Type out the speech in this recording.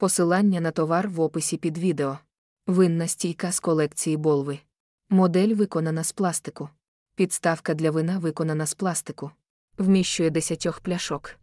Посилання на товар в описі під відео. Винна стійка з колекції болви. Модель виконана з пластику. Підставка для вина виконана з пластику. Вміщує десятьох пляшок.